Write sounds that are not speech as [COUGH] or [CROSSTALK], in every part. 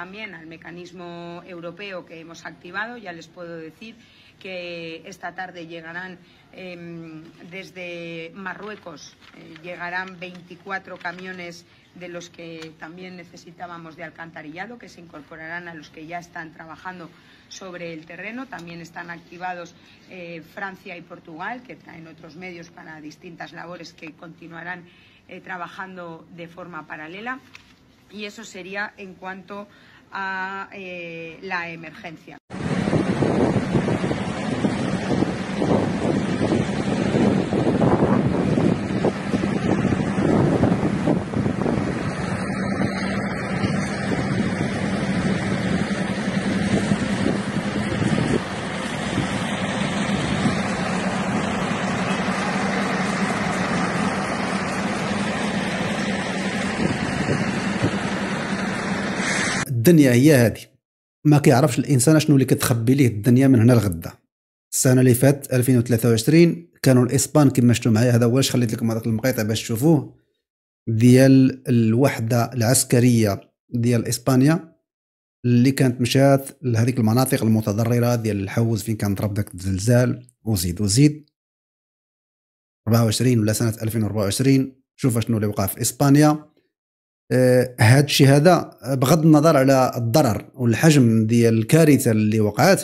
también al mecanismo europeo que hemos activado. Ya les puedo decir que esta tarde llegarán em, desde Marruecos, eh, llegarán 24 camiones de los que también necesitábamos de alcantarillado, que se incorporarán a los que ya están trabajando sobre el terreno. También están activados eh, Francia y Portugal, que traen otros medios para distintas labores que continuarán eh, trabajando de forma paralela. Y eso sería en cuanto a eh, la emergencia. الدنيا هي هذه ما كيعرفش الانسان شنو اللي كتخبي ليه الدنيا من هنا لغدا السنه اللي فاتت 2023 كانوا الاسبان كما شفتوا معايا هذا واش خليت لكم هذاك المقيطع باش تشوفوه ديال الوحده العسكريه ديال اسبانيا اللي كانت مشات لهذيك المناطق المتضرره ديال الحوز فين كان ضرب داك الزلزال وزيد وزيد 24 ولا سنه 2024 شوف شنو اللي وقع في اسبانيا آه، هذا الشيء آه، هذا بغض النظر على الضرر والحجم ديال الكارثه اللي وقعت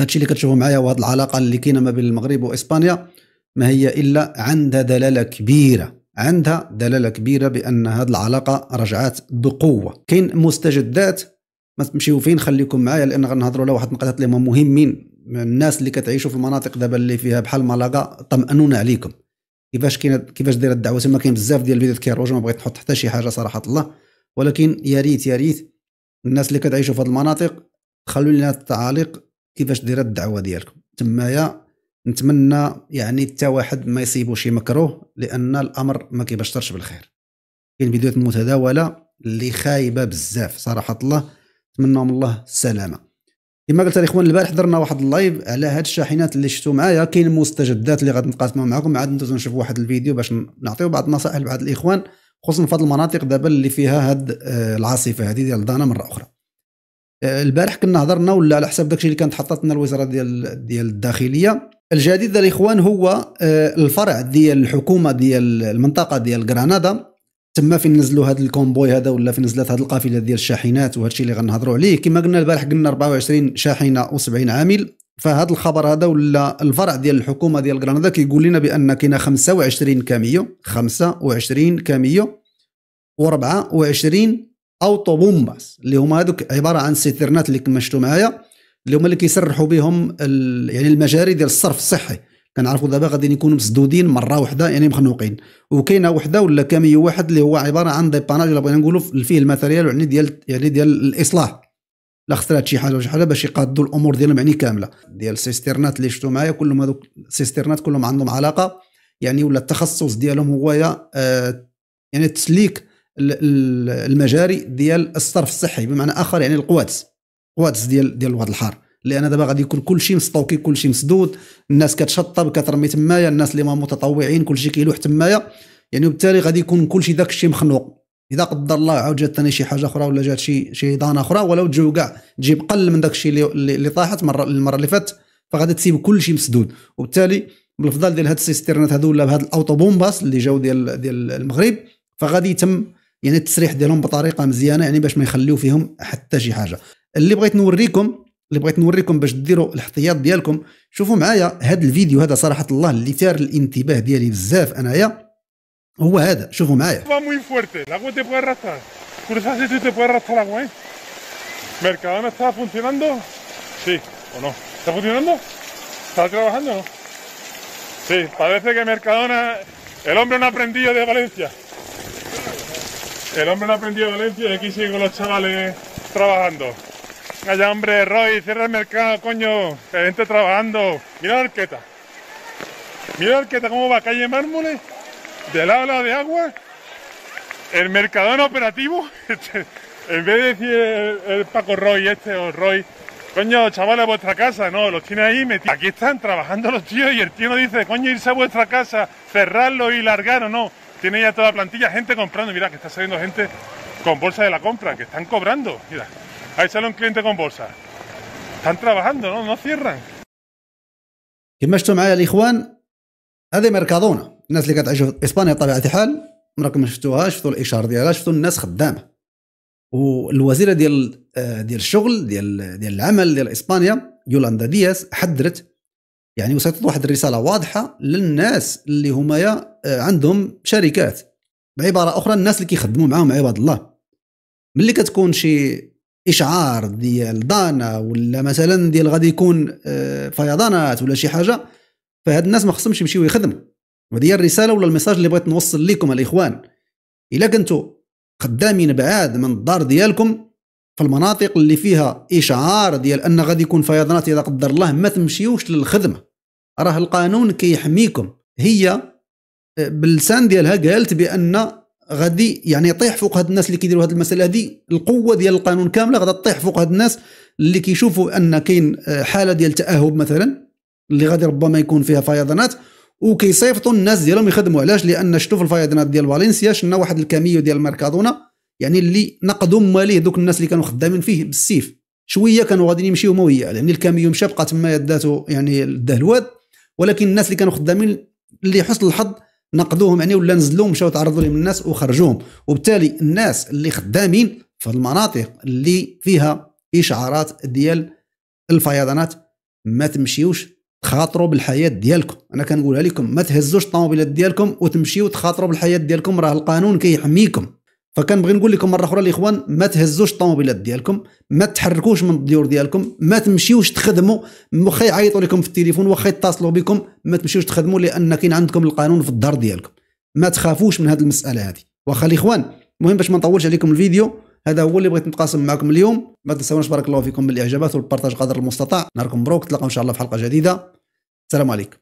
هذا الشيء اللي كتشوفوا معايا وهذه العلاقه اللي كاينه ما بين المغرب واسبانيا ما هي الا عندها دلاله كبيره عندها دلاله كبيره بان هذه العلاقه رجعت بقوه كاين مستجدات ما تمشيو فين خليكم معايا لان غنهضروا على واحد النقطات اللي هما مهمين الناس اللي كتعيشوا في المناطق دابا اللي فيها بحال مالاغا طمأنونا عليكم كيفاش كاين كيفاش دايره الدعوه تما كاين بزاف ديال الفيديوهات كيروجوا ما بغيت نحط حتى شي حاجه صراحه الله ولكن يا ريت يا ريت الناس اللي كتعيشوا في هذه المناطق خلوا لنا التعاليق كيفاش دايره الدعوه ديالكم تمايا نتمنى يعني حتى واحد ما يصيبو شي مكروه لان الامر ما كيبشرش بالخير كاين فيديوهات متداوله اللي خايبه بزاف صراحه الله نتمنى من الله السلامه كما قلت الاخوان البارح درنا واحد اللايف على هاد الشاحنات اللي شفتوا معايا كاين المستجدات اللي غادي نقاسمها معكم عاد ندوزو نشوف واحد الفيديو باش نعطيو بعض النصائح لبعض الاخوان خصوصا في هاد المناطق دابا اللي فيها هاد آه، العاصفه هادي ديال دانا مره اخرى آه، البارح كنا هضرنا ولا على حسب داكشي اللي كانت حطت لنا الوزاره ديال ديال الداخليه الجديد الاخوان هو آه، الفرع ديال الحكومه ديال المنطقه ديال غرناطه تما فين نزلوا هذا الكومبوي هذا ولا فين نزلت هذه القافله ديال الشاحنات وهذا الشيء اللي غنهضروا عليه كما قلنا البارح قلنا 24 شاحنه و70 عامل فهذا الخبر هذا ولا الفرع ديال الحكومه ديال غرناطه كيقول لنا بان كاين 25 كاميو 25 كاميو و24 اوتو بومباس اللي هما هذوك عباره عن سيترنات اللي كما شفتوا معايا اللي هما اللي كيسرحوا بهم يعني المجاري ديال الصرف الصحي كنعرفوا دابا غادي يكونوا مسدودين مره واحده يعني مخنوقين وكاينه وحده ولا كاميو واحد اللي هو عباره عن ديباناج الا بغينا نقولوا فيه الماتيريال يعني ديال يعني ديال الاصلاح لا خسرات شي حاجه ولا شي حاجه باش يقادوا الامور ديالهم يعني كامله ديال السيسترنات اللي شفتوا معايا كلهم هذوك السيسترنات كلهم عندهم علاقه يعني ولا التخصص ديالهم هو يا آه، يعني تسليك المجاري ديال الصرف الصحي بمعنى اخر يعني القوات قوات ديال ديال الوضع الحار لان دابا غادي يكون كلشي مسطوكي كلشي مسدود الناس كتشطب كترمي تمايا الناس اللي ما متطوعين كلشي كيلوح تمايا يعني وبالتالي غادي يكون كلشي داك الشيء مخنوق اذا قدر الله عاود جات ثاني شي حاجه اخرى ولا جات شي شي ضانه اخرى ولو تجيو كاع تجيب قل من داك الشيء اللي, اللي طاحت مره المره اللي فاتت فغادي تسيب كلشي مسدود وبالتالي بالفضل ديال هاد السيسترنات هادو ولا بهاد الاوتوبومباس اللي جاو ديال ديال المغرب فغادي يتم يعني التسريح ديالهم بطريقه مزيانه يعني باش ما يخليو فيهم حتى شي حاجه اللي بغيت نوريكم اللي بغيت نوريكم باش ديروا الاحتياط ديالكم شوفوا معايا هذا الفيديو هذا صراحه الله اللي ثار الانتباه ديالي بزاف انايا هو هذا شوفوا معايا El hombre un aprendido de Valencia. El hombre un aprendido de Valencia y aquí sigo los chavales trabajando. Calla, hombre, Roy, cierra el mercado, coño. gente trabajando. Mira la arqueta. Mira la arqueta cómo va, calle Mármoles. del lado de agua. El mercadón operativo. [LAUGHS] en vez de decir el, Paco Roy este o Roy. Coño, chavales, vuestra casa, no, los tiene ahí metidos. Aquí están trabajando los tíos y el tío no dice, coño, irse a vuestra casa, cerrarlo y largar o no. Tiene ya toda la plantilla, gente comprando. Mira que está saliendo gente con bolsa de la compra, que están cobrando. Mira. Ahí sale un cliente con bolsa. Están trabajando, ¿no? No cierran. كما شفتوا معايا الاخوان هذه ميركادونا الناس اللي كتعيش في اسبانيا بطبيعه الحال راكم شفتوها شفتوا الاشاره ديالها شفتوا الناس خدامه والوزيره ديال آه، ديال الشغل ديال ديال العمل ديال اسبانيا يولاندا دياس حذرت يعني وصلت واحد الرساله واضحه للناس اللي هما آه، عندهم شركات بعباره اخرى الناس اللي كيخدموا معاهم عباد الله ملي كتكون شي اشعار ديال دانا ولا مثلا ديال غادي يكون آه، فيضانات ولا شي حاجه فهاد الناس ما خصهمش يمشيو يخدموا وهذه هي الرساله ولا الميساج اللي بغيت نوصل لكم الاخوان الا كنتو قدامين بعاد من الدار ديالكم في المناطق اللي فيها اشعار ديال ان غادي يكون فيضانات اذا قدر الله ما تمشيوش للخدمه راه القانون كيحميكم هي آه، باللسان ديالها قالت بان غادي يعني يطيح فوق هاد الناس اللي كيديروا هاد المساله هذه القوه ديال القانون كامله غادي تطيح فوق هاد الناس اللي كيشوفوا ان كاين آه، حاله ديال تاهب مثلا اللي غادي ربما يكون فيها فيضانات وكيصيفطوا الناس ديالهم يخدموا علاش لان شفتوا في الفيضانات ديال فالنسيا شفنا واحد الكاميو ديال ماركادونا يعني اللي نقدوا ماليه دوك الناس اللي كانوا خدامين فيه بالسيف شويه كانوا غاديين يمشيو ما وياه يعني الكاميو مشى بقى تما يداته يعني الدهلواد ولكن الناس اللي كانوا خدامين اللي حصل الحظ نقضوهم يعني ولا نزلوهم مشاو تعرضوا لهم الناس وخرجوهم وبالتالي الناس اللي خدامين في المناطق اللي فيها اشعارات ديال الفيضانات ما تمشيوش تخاطروا بالحياه ديالكم انا كنقولها لكم ما تهزوش الطوموبيلات ديالكم وتمشيو تخاطروا بالحياه ديالكم راه القانون كيحميكم فكنبغي نقول لكم مره اخرى الاخوان ما تهزوش الطوموبيلات ديالكم ما تحركوش من الديور ديالكم ما تمشيوش تخدموا واخا يعيطوا لكم في التليفون واخا يتصلوا بكم ما تمشيوش تخدموا لان كاين عندكم القانون في الدار ديالكم ما تخافوش من هذه المساله هذه واخا الاخوان المهم باش ما نطولش عليكم الفيديو هذا هو اللي بغيت نتقاسم معكم اليوم ما تنساوناش بارك الله فيكم بالاعجابات والبارتاج قدر المستطاع نهاركم مبروك تلاقاو ان شاء الله في حلقه جديده السلام عليكم